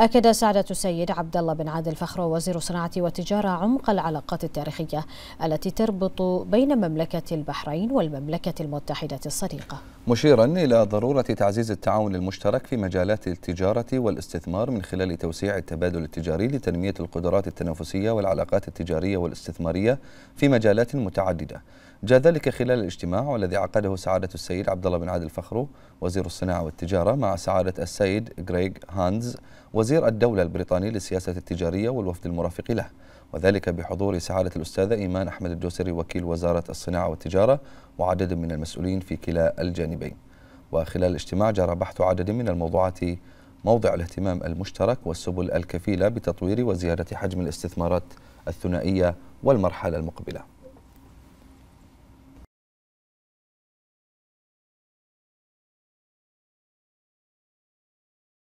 أكد سعادة السيد عبد الله بن عادل فخرو وزير الصناعة والتجارة عمق العلاقات التاريخية التي تربط بين مملكة البحرين والمملكة المتحدة الصديقة. مشيرا إلى ضرورة تعزيز التعاون المشترك في مجالات التجارة والاستثمار من خلال توسيع التبادل التجاري لتنمية القدرات التنافسية والعلاقات التجارية والاستثمارية في مجالات متعددة. جاء ذلك خلال الاجتماع الذي عقده سعادة السيد عبد الله بن عادل فخرو وزير الصناعة والتجارة مع سعادة السيد غريغ هانز وزير الدولة البريطاني للسياسة التجارية والوفد المرافق له وذلك بحضور سعادة الأستاذة إيمان أحمد الدوسري وكيل وزارة الصناعة والتجارة وعدد من المسؤولين في كلا الجانبين وخلال الاجتماع جرى بحث عدد من الموضوعات موضع الاهتمام المشترك والسبل الكفيلة بتطوير وزيادة حجم الاستثمارات الثنائية والمرحلة المقبلة